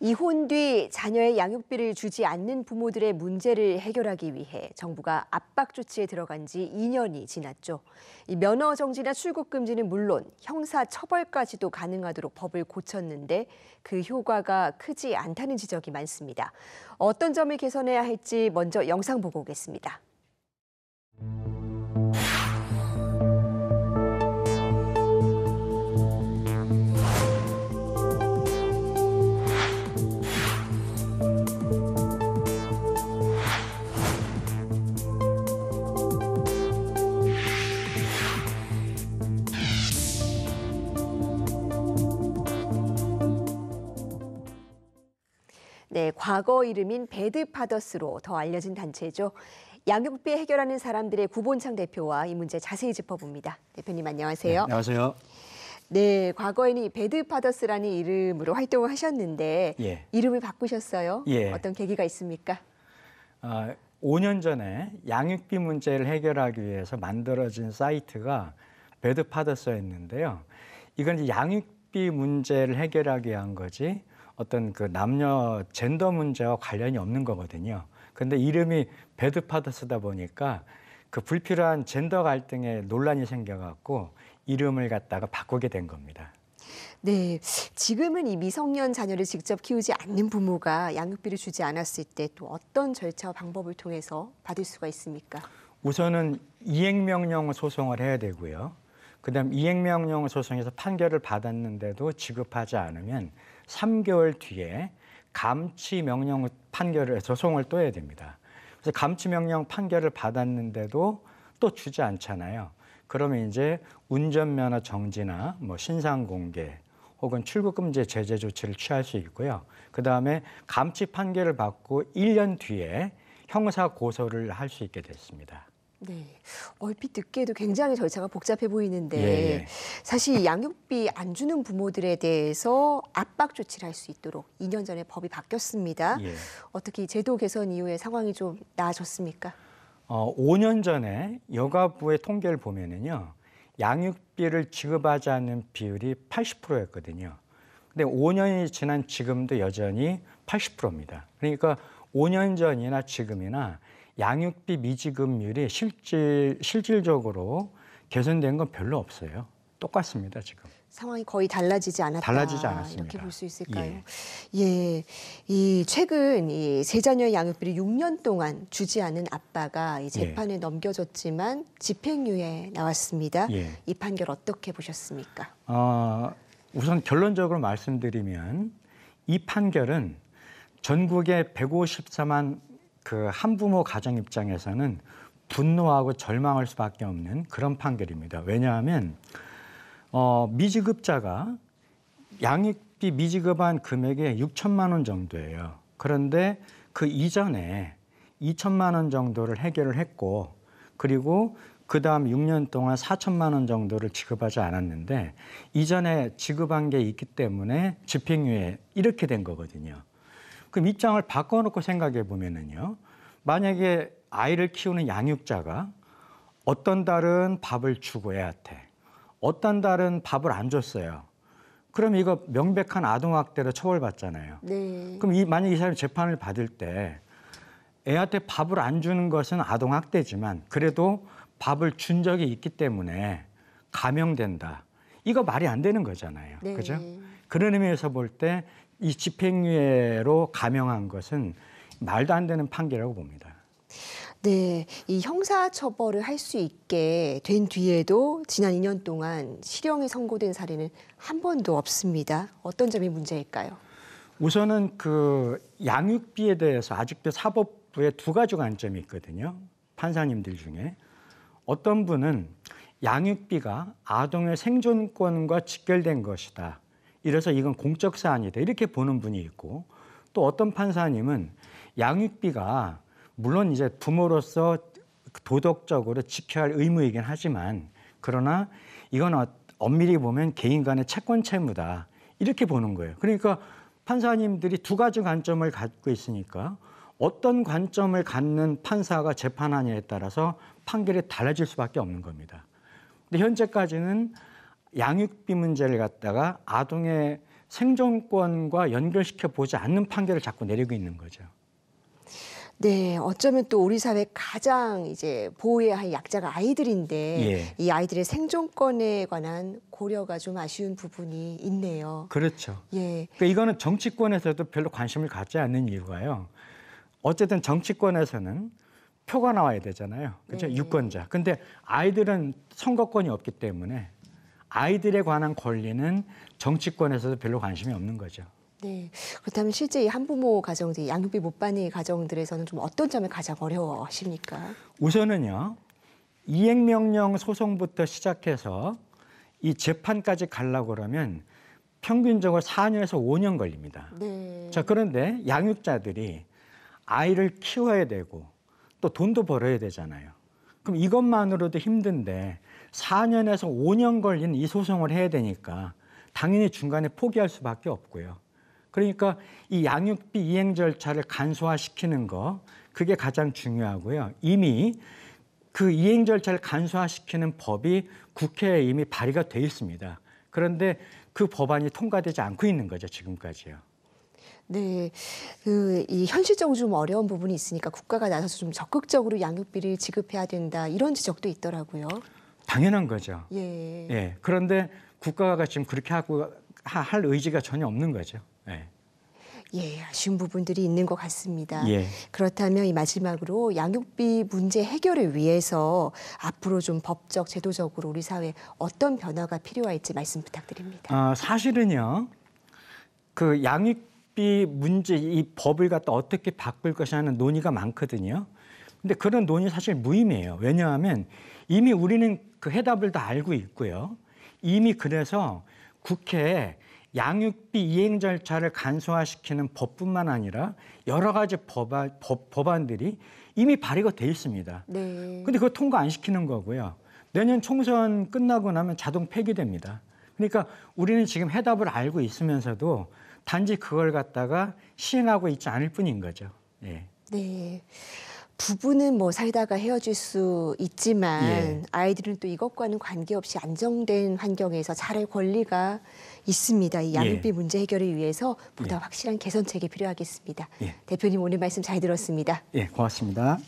이혼 뒤 자녀의 양육비를 주지 않는 부모들의 문제를 해결하기 위해 정부가 압박 조치에 들어간 지 2년이 지났죠. 이 면허 정지나 출국 금지는 물론 형사 처벌까지도 가능하도록 법을 고쳤는데 그 효과가 크지 않다는 지적이 많습니다. 어떤 점을 개선해야 할지 먼저 영상 보고 오겠습니다. 네, 과거 이름인 배드파더스로 더 알려진 단체죠. 양육비 해결하는 사람들의 구본창 대표와 이 문제 자세히 짚어봅니다. 대표님 안녕하세요. 네, 안녕하세요. 네, 과거에는 배드파더스라는 이름으로 활동을 하셨는데 예. 이름을 바꾸셨어요. 예. 어떤 계기가 있습니까? 아, 5년 전에 양육비 문제를 해결하기 위해서 만들어진 사이트가 배드파더스였는데요. 이건 이제 양육비 문제를 해결하기 위한 거지 어떤 그 남녀 젠더 문제와 관련이 없는 거거든요. 근데 이름이 배드파더쓰다 보니까 그 불필요한 젠더 갈등에 논란이 생겨갖고 이름을 갖다가 바꾸게 된 겁니다. 네, 지금은 이 미성년 자녀를 직접 키우지 않는 부모가 양육비를 주지 않았을 때 또 어떤 절차와 방법을 통해서 받을 수가 있습니까? 우선은 이행명령 소송을 해야 되고요. 그다음 이행명령 소송에서 판결을 받았는데도 지급하지 않으면 3개월 뒤에 감치 명령 판결을 소송을 또 해야 됩니다. 그래서 감치 명령 판결을 받았는데도 또 주지 않잖아요. 그러면 이제 운전면허 정지나 뭐 신상 공개 혹은 출국 금지 제재 조치를 취할 수 있고요. 그다음에 감치 판결을 받고 1년 뒤에 형사 고소를 할 수 있게 됐습니다. 네. 얼핏 듣기에도 굉장히 절차가 복잡해 보이는데 예, 예. 사실 양육비 안 주는 부모들에 대해서 압박 조치를 할 수 있도록 2년 전에 법이 바뀌었습니다. 예. 어떻게 제도 개선 이후에 상황이 좀 나아졌습니까? 어, 5년 전에 여가부의 통계를 보면은요. 양육비를 지급하지 않는 비율이 80%였거든요. 근데 5년이 지난 지금도 여전히 80%입니다. 그러니까 5년 전이나 지금이나 양육비 미지급률이 실질, 실질적으로 개선된 건 별로 없어요. 똑같습니다, 지금. 상황이 거의 달라지지 않았다. 달라지지 않았습니다. 이렇게 볼 수 있을까요? 예. 예. 이 최근 이 세자녀 양육비를 6년 동안 주지 않은 아빠가 이 예. 재판에 예. 넘겨졌지만 집행유예 나왔습니다. 예. 이 판결 어떻게 보셨습니까? 어, 우선 결론적으로 말씀드리면 이 판결은 전국의 154만 그 한부모 가정 입장에서는 분노하고 절망할 수밖에 없는 그런 판결입니다. 왜냐하면 어, 미지급자가 양육비 미지급한 금액의 6천만 원 정도예요. 그런데 그 이전에 2천만 원 정도를 해결을 했고 그리고 그 다음 6년 동안 4천만 원 정도를 지급하지 않았는데 이전에 지급한 게 있기 때문에 집행유예 이렇게 된 거거든요. 그럼 입장을 바꿔놓고 생각해 보면은요. 만약에 아이를 키우는 양육자가 어떤 달은 밥을 주고 애한테, 어떤 달은 밥을 안 줬어요. 그럼 이거 명백한 아동학대로 처벌받잖아요. 네. 그럼 이, 만약 이 사람이 재판을 받을 때 애한테 밥을 안 주는 것은 아동학대지만 그래도 밥을 준 적이 있기 때문에 감형된다. 이거 말이 안 되는 거잖아요. 네. 그죠? 그런 의미에서 볼때 이 집행유예로 감형한 것은 말도 안 되는 판결이라고 봅니다. 네, 이 형사 처벌을 할 수 있게 된 뒤에도 지난 2년 동안 실형이 선고된 사례는 한 번도 없습니다. 어떤 점이 문제일까요? 우선은 그 양육비에 대해서 아직도 사법부에 두 가지 관점이 있거든요. 판사님들 중에 어떤 분은 양육비가 아동의 생존권과 직결된 것이다. 이래서 이건 공적 사안이다 이렇게 보는 분이 있고 또 어떤 판사님은 양육비가 물론 이제 부모로서 도덕적으로 지켜야 할 의무이긴 하지만 그러나 이건 어, 엄밀히 보면 개인 간의 채권 채무다 이렇게 보는 거예요. 그러니까 판사님들이 두 가지 관점을 갖고 있으니까 어떤 관점을 갖는 판사가 재판하냐에 따라서 판결이 달라질 수밖에 없는 겁니다. 근데 현재까지는 양육비 문제를 갖다가 아동의 생존권과 연결시켜 보지 않는 판결을 자꾸 내리고 있는 거죠. 네, 어쩌면 또 우리 사회 가장 이제 보호해야 할 약자가 아이들인데 예. 이 아이들의 생존권에 관한 고려가 좀 아쉬운 부분이 있네요. 그렇죠. 예. 그러니까 이거는 정치권에서도 별로 관심을 갖지 않는 이유가요. 어쨌든 정치권에서는 표가 나와야 되잖아요. 그렇죠? 네. 유권자. 근데 아이들은 선거권이 없기 때문에 아이들에 관한 권리는 정치권에서도 별로 관심이 없는 거죠. 네. 그렇다면 실제 이 한부모 가정들, 양육비 못 받는 가정들에서는 좀 어떤 점에 가장 어려워하십니까? 우선은요. 이행명령 소송부터 시작해서 이 재판까지 갈라고 그러면 평균적으로 4년에서 5년 걸립니다. 네. 자, 그런데 양육자들이 아이를 키워야 되고 또 돈도 벌어야 되잖아요. 그럼 이것만으로도 힘든데 4년에서 5년 걸린 이 소송을 해야 되니까 당연히 중간에 포기할 수밖에 없고요. 그러니까 이 양육비 이행 절차를 간소화시키는 거 그게 가장 중요하고요. 이미 그 이행 절차를 간소화시키는 법이 국회에 이미 발의가 돼 있습니다. 그런데 그 법안이 통과되지 않고 있는 거죠, 지금까지요. 네, 그 이 현실적으로 좀 어려운 부분이 있으니까 국가가 나서서 좀 적극적으로 양육비를 지급해야 된다 이런 지적도 있더라고요. 당연한 거죠. 예. 예. 그런데 국가가 지금 그렇게 하고 할 의지가 전혀 없는 거죠. 예. 예, 아쉬운 부분들이 있는 것 같습니다. 예. 그렇다면 이 마지막으로 양육비 문제 해결을 위해서 앞으로 좀 법적, 제도적으로 우리 사회 어떤 변화가 필요할지 말씀 부탁드립니다. 아, 사실은요, 그 양육비 문제 이 법을 갖다 어떻게 바꿀 것이냐는 논의가 많거든요. 근데 그런 논의 사실 무의미해요. 왜냐하면 이미 우리는 그 해답을 다 알고 있고요. 이미 그래서 국회에 양육비 이행 절차를 간소화시키는 법뿐만 아니라 여러 가지 법안, 법, 법 안들이 이미 발의가 돼 있습니다. 네. 근데 그거 통과 안 시키는 거고요. 내년 총선 끝나고 나면 자동 폐기됩니다. 그러니까 우리는 지금 해답을 알고 있으면서도 단지 그걸 갖다가 시행하고 있지 않을 뿐인 거죠. 예. 네. 부부는 뭐 살다가 헤어질 수 있지만 예. 아이들은 또 이것과는 관계없이 안정된 환경에서 자랄 권리가 있습니다. 이 양육비 예. 문제 해결을 위해서 보다 예. 확실한 개선책이 필요하겠습니다. 예. 대표님 오늘 말씀 잘 들었습니다. 예, 고맙습니다.